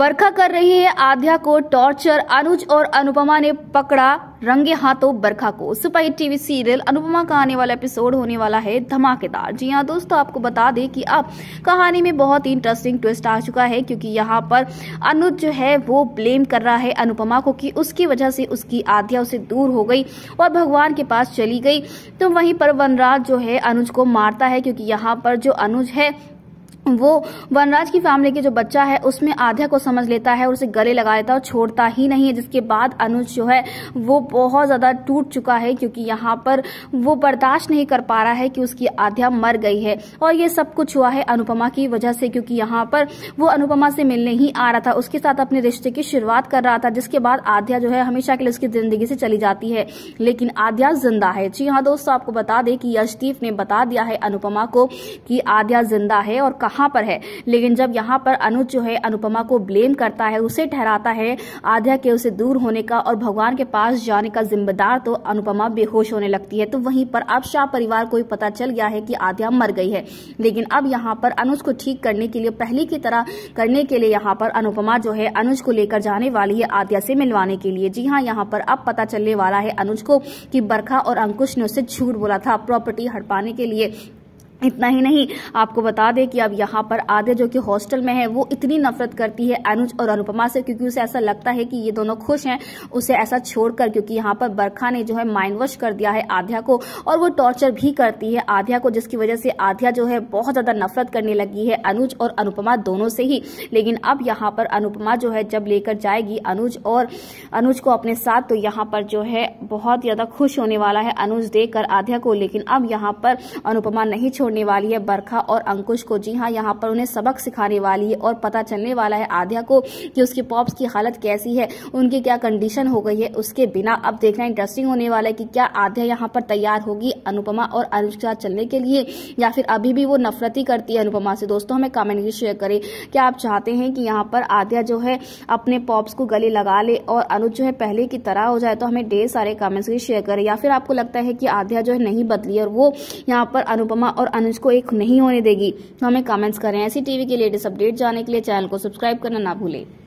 बरखा कर रही है आध्या को टॉर्चर अनुज और अनुपमा ने पकड़ा रंगे हाथों बरखा को सुपाई टीवी सीरियल अनुपमा का आने वाला एपिसोड होने वाला है धमाकेदार जी हाँ दोस्तों आपको बता दें कि अब कहानी में बहुत ही इंटरेस्टिंग ट्विस्ट आ चुका है क्योंकि यहाँ पर अनुज जो है वो ब्लेम कर रहा है अनुपमा को कि उसकी वजह से उसकी आध्या उसे दूर हो गई और भगवान के पास चली गई तो वहीं पर वनराज जो है अनुज को मारता है क्योंकि यहाँ पर जो अनुज है वो वनराज की फैमिली के जो बच्चा है उसमें आध्या को समझ लेता है और उसे गले लगा लेता है और छोड़ता ही नहीं है जिसके बाद अनुज जो है वो बहुत ज़्यादा टूट चुका है क्योंकि यहाँ पर वो बर्दाश्त नहीं कर पा रहा है कि उसकी आध्या मर गई है और ये सब कुछ हुआ है अनुपमा की वजह से क्योंकि यहाँ पर वो अनुपमा से मिलने ही आ रहा था उसके साथ अपने रिश्ते की शुरुआत कर रहा था जिसके बाद आध्या जो है हमेशा के लिए उसकी ज़िंदगी से चली जाती है लेकिन आध्या जिंदा है जी हाँ दोस्तों आपको बता दें कि यशदीप ने बता दिया है अनुपमा को कि आध्या जिंदा है और कहा कहां पर है लेकिन जब यहाँ पर अनुज जो है अनुपमा को ब्लेम करता है उसे ठहराता है आध्या के उसे दूर होने का और भगवान के पास जाने का जिम्मेदार तो अनुपमा बेहोश होने लगती है तो वहीं पर अब शाह परिवार को पता चल गया है कि आध्या मर गई है लेकिन अब यहाँ पर अनुज को ठीक करने के लिए पहले की तरह करने के लिए यहाँ पर अनुपमा जो है अनुज को लेकर जाने वाली है आद्या से मिलवाने के लिए जी हाँ यहाँ पर अब पता चलने वाला है अनुज को कि बरखा और अंकुश ने उसे झूठ बोला था प्रॉपर्टी हड़पाने के लिए इतना ही नहीं आपको बता दें कि अब यहाँ पर आद्या जो कि हॉस्टल में है वो इतनी नफरत करती है अनुज और अनुपमा से क्योंकि उसे ऐसा लगता है कि ये दोनों खुश हैं उसे ऐसा छोड़कर क्योंकि यहाँ पर बरखा ने जो है माइंड वॉश कर दिया है आध्या को और वो टॉर्चर भी करती है आध्या को जिसकी वजह से आध्या जो है बहुत ज़्यादा नफरत करने लगी है अनुज और अनुपमा दोनों से ही लेकिन अब यहाँ पर अनुपमा जो है जब लेकर जाएगी अनुज और अनुज को अपने साथ तो यहाँ पर जो है बहुत ज़्यादा खुश होने वाला है अनुज देकर आध्या को लेकिन अब यहाँ पर अनुपमा नहीं छोड़ छोड़ने वाली है बरखा और अंकुश को जी हाँ यहाँ पर उन्हें सबक सिखाने वाली है और पता चलने वाला है आध्या को कि उसकी पॉप्स की हालत कैसी है उनकी क्या कंडीशन हो गई है उसके बिना अब देखना इंटरेस्टिंग होने वाला है कि क्या आध्या यहाँ पर तैयार होगी अनुपमा और अनुज के साथ चलने के लिए या फिर अभी भी वो नफरत ही करती है अनुपमा से दोस्तों हमें कमेंट भी शेयर करें क्या आप चाहते हैं कि यहाँ पर आध्या जो है अपने पॉप्स को गले लगा ले और अनुज जो है पहले की तरह हो जाए तो हमें ढेर सारे कमेंट्स भी शेयर करें या फिर आपको लगता है कि आध्या जो है नहीं बदली और वो यहाँ पर अनुपमा और अनुज को एक नहीं होने देगी तो हमें कमेंट्स करें ऐसी टीवी के लेटेस्ट अपडेट जाने के लिए चैनल को सब्सक्राइब करना ना भूलें